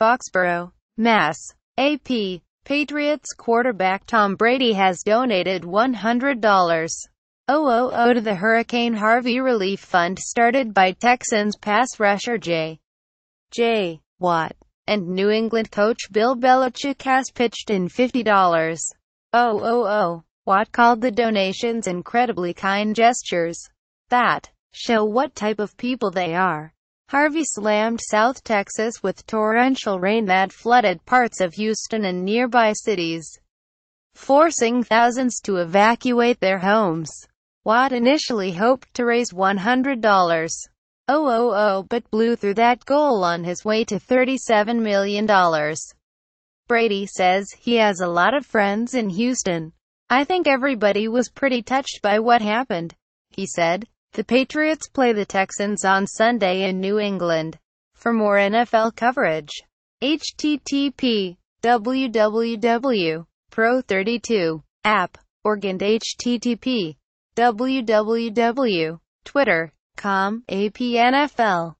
Foxborough, Mass. AP. Patriots quarterback Tom Brady has donated $100. 000 to the Hurricane Harvey Relief Fund started by Texans pass rusher J. J. Watt. And New England coach Bill Belichick has pitched in $50. 000. Watt called the donations incredibly kind gestures that show what type of people they are. Harvey slammed South Texas with torrential rain that flooded parts of Houston and nearby cities, forcing thousands to evacuate their homes. Watt initially hoped to raise $100. Oh, but blew through that goal on his way to $37 million. Brady says he has a lot of friends in Houston. I think everybody was pretty touched by what happened, he said. The Patriots play the Texans on Sunday in New England. For more NFL coverage, http www.pro32 app and http www.twitter.com apnfl.